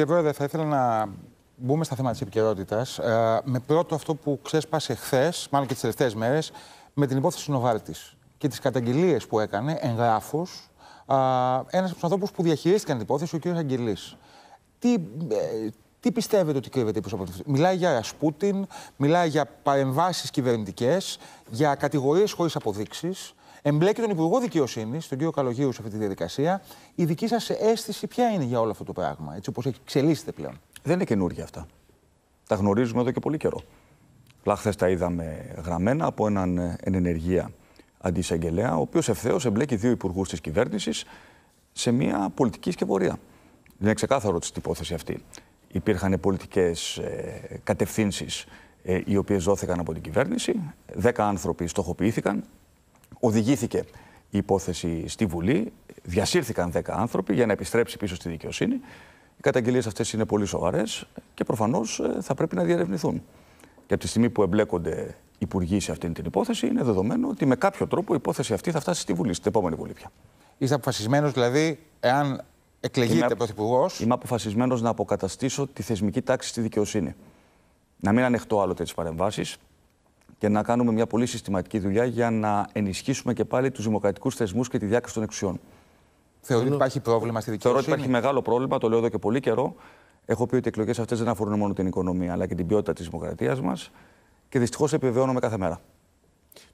Κύριε Πρόεδρε, θα ήθελα να μπούμε στα θέματα της επικαιρότητας. Ε, με πρώτο αυτό που ξέσπασε χθες, μάλλον και τις τελευταίες μέρες, με την υπόθεση Νοβάλτης και τις καταγγελίες που έκανε, εγγράφους, ε, ένας από τους ανθρώπους που διαχειρίστηκαν την υπόθεση, ο κ. Αγγελής. Τι, ε, τι πιστεύετε ότι κρύβεται πίσω από αυτό. Μιλάει για Ρασπούτιν, μιλάει για παρεμβάσεις κυβερνητικές, για κατηγορίες χωρίς αποδείξεις. Εμπλέκει τον Υπουργό Δικαιοσύνης, τον κύριο Καλογίου, σε αυτή τη διαδικασία. Η δική σας αίσθηση ποια είναι για όλο αυτό το πράγμα, έτσι όπως εξελίσσεται πλέον. Δεν είναι καινούργια αυτά. Τα γνωρίζουμε εδώ και πολύ καιρό. Λάχθε τα είδαμε γραμμένα από έναν ε, εν ενεργεία αντισαγγελέα, ο οποίος ευθέως εμπλέκει δύο υπουργούς της κυβέρνησης σε μια πολιτική σκευωρία. Είναι ξεκάθαρο ότι στην υπόθεση αυτή υπήρχαν πολιτικές ε, κατευθύνσεις ε, οι οποίες δόθηκαν από την κυβέρνηση. Δέκα άνθρωποι στοχοποιήθηκαν, Οδηγήθηκε η υπόθεση στη Βουλή. Διασύρθηκαν 10 άνθρωποι για να επιστρέψει πίσω στη δικαιοσύνη. Οι καταγγελίες αυτές είναι πολύ σοβαρές και προφανώς ε, θα πρέπει να διαρευνηθούν. Και από τη στιγμή που εμπλέκονται υπουργοί σε αυτή την υπόθεση, είναι δεδομένο ότι με κάποιο τρόπο η υπόθεση αυτή θα φτάσει στη Βουλή, στην επόμενη Βουλή πια. Είστε αποφασισμένος, δηλαδή, εάν εκλεγείτε είμαι... πρωθυπουργός. Είμαι αποφασισμένος να αποκαταστήσω τη θεσμική τάξη στη δικαιοσύνη. Να μην ανεχτώ άλλο τέτοιες παρεμβάσεις και να κάνουμε μια πολύ συστηματική δουλειά για να ενισχύσουμε και πάλι τους δημοκρατικούς θεσμούς και τη διάκριση των εξουσιών. Θεωρείτε ότι υπάρχει πρόβλημα στη δικαιοσύνη. Θεωρώ ότι υπάρχει μεγάλο πρόβλημα, το λέω εδώ και πολύ καιρό. Έχω πει ότι οι εκλογές αυτές δεν αφορούν μόνο την οικονομία, αλλά και την ποιότητα της δημοκρατίας μας. Και δυστυχώς επιβεβαιώνομαι κάθε μέρα.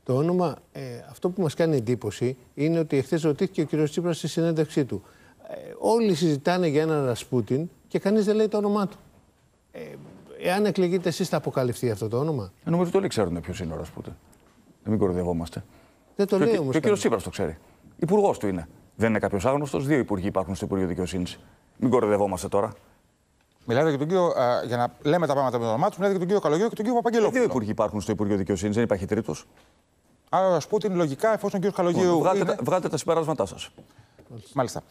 Το όνομα, ε, αυτό που μας κάνει εντύπωση είναι ότι εχθές ρωτήθηκε ο κ. Τσίπρας στη συνέντευξή του. Ε, όλοι συζητάνε για έναν Ρασπούτιν και κανείς δεν λέει το όνομά του. Εάν εκλεγείτε εσείς, θα αποκαλυφθεί αυτό το όνομα. Ε, νομίζω ότι όλοι ξέρουν ποιος είναι ο Ρασπούτε. Δεν μην κορδευόμαστε. Δεν το λέω. όμως. Και ο κύριος Τσίπρας το ξέρει. Υπουργός του είναι. Δεν είναι κάποιος άγνωστος. Δύο υπουργοί υπάρχουν στο Υπουργείο Δικαιοσύνης. Μην κορδευόμαστε τώρα. Μιλάτε για τον κύριο. Α, για να λέμε τα πράγματα με το όνομά τους, μιλάτε για τον κύριο Καλογέρο και τον κύριο Παπαγγελόπουλο. Ε, δύο υπουργοί υπάρχουν στο Υπουργείο Δικαιοσύνης, δεν υπάρχει τρίτος. Άρα, α πούμε, λογικά, εφόσον ο κύριος Καλογέρο. Βγάτε τα συμπεράσματά σας. Μάλιστα.